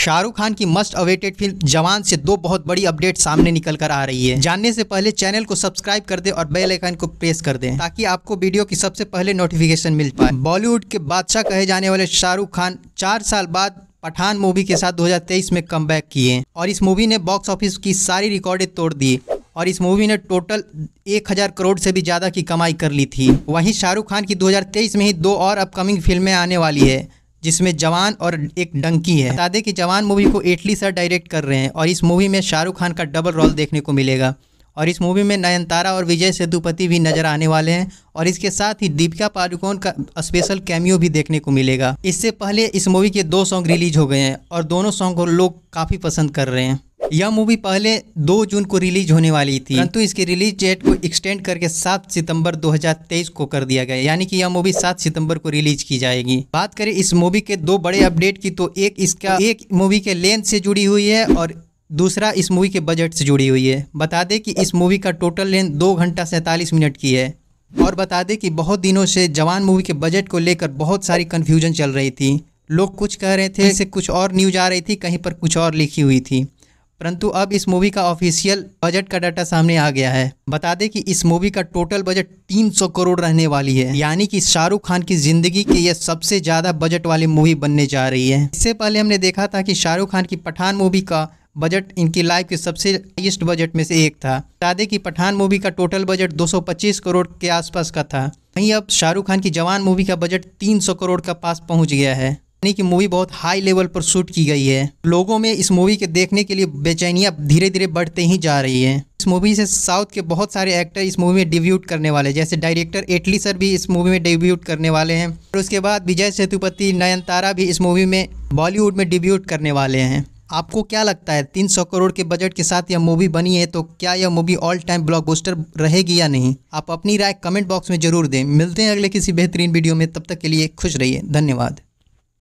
शाहरुख खान की must awaited film जवान से दो बहुत बड़ी अपडेट सामने निकल कर आ रही है जानने से पहले चैनल को सब्सक्राइब कर दे और बेल आइकन को प्रेस कर दे ताकि आपको वीडियो की सबसे पहले नोटिफिकेशन मिल पाए बॉलीवुड के बादशाह कहे जाने वाले शाहरुख खान चार साल बाद पठान मूवी के साथ 2023 में कम किए और इस मूवी ने बॉक्स ऑफिस की सारी रिकॉर्डें तोड़ दी और इस मूवी ने टोटल एक हजार करोड़ से भी ज़्यादा की कमाई कर ली थी वहीं शाहरुख खान की 2023 में ही दो और अपकमिंग फिल्में आने वाली है जिसमें जवान और एक डंकी है बता दें कि जवान मूवी को एटली सर डायरेक्ट कर रहे हैं और इस मूवी में शाहरुख खान का डबल रोल देखने को मिलेगा और इस मूवी में नयनतारा और विजय सेतुपति भी नजर आने वाले हैं और इसके साथ ही दीपिका पादुकोण का स्पेशल कैमियो भी देखने को मिलेगा इससे पहले इस मूवी के दो सॉन्ग रिलीज हो गए हैं और दोनों सॉन्ग को लोग काफ़ी पसंद कर रहे हैं यह मूवी पहले 2 जून को रिलीज होने वाली थी परंतु इसकी रिलीज डेट को एक्सटेंड करके 7 सितंबर 2023 को कर दिया गया यानी कि यह मूवी 7 सितंबर को रिलीज की जाएगी बात करें इस मूवी के दो बड़े अपडेट की तो एक इसका एक मूवी के लेंथ से जुड़ी हुई है और दूसरा इस मूवी के बजट से जुड़ी हुई है बता दें कि इस मूवी का टोटल लेंथ दो घंटा सैंतालीस मिनट की है और बता दें कि बहुत दिनों से जवान मूवी के बजट को लेकर बहुत सारी कन्फ्यूजन चल रही थी लोग कुछ कह रहे थे इससे कुछ और न्यूज आ रही थी कहीं पर कुछ और लिखी हुई थी परंतु अब इस मूवी का ऑफिशियल बजट का डाटा सामने आ गया है बता दें कि इस मूवी का टोटल बजट 300 करोड़ रहने वाली है यानी कि शाहरुख खान की जिंदगी की यह सबसे ज्यादा बजट वाली मूवी बनने जा रही है इससे पहले हमने देखा था कि शाहरुख खान की पठान मूवी का बजट इनकी लाइफ के सबसे हाइस्ट बजट में से एक था बता दें कि पठान मूवी का टोटल बजट 225 करोड़ के आसपास का था वहीं अब शाहरुख खान की जवान मूवी का बजट 300 करोड़ का पास पहुंच गया है यानी कि मूवी बहुत हाई लेवल पर शूट की गई है लोगों में इस मूवी के देखने के लिए बेचैनियाँ धीरे धीरे बढ़ते ही जा रही है इस मूवी से साउथ के बहुत सारे एक्टर इस मूवी में डिब्यूट करने वाले जैसे डायरेक्टर एटली सर भी इस मूवी में डिब्यूट करने वाले हैं और उसके बाद विजय सेतुपति नयनतारा भी इस मूवी में बॉलीवुड में डिब्यूट करने वाले हैं आपको क्या लगता है तीन सौ करोड़ के बजट के साथ यह मूवी बनी है तो क्या यह मूवी ऑल टाइम ब्लॉकबस्टर रहेगी या नहीं आप अपनी राय कमेंट बॉक्स में जरूर दें मिलते हैं अगले किसी बेहतरीन वीडियो में तब तक के लिए खुश रहिए धन्यवाद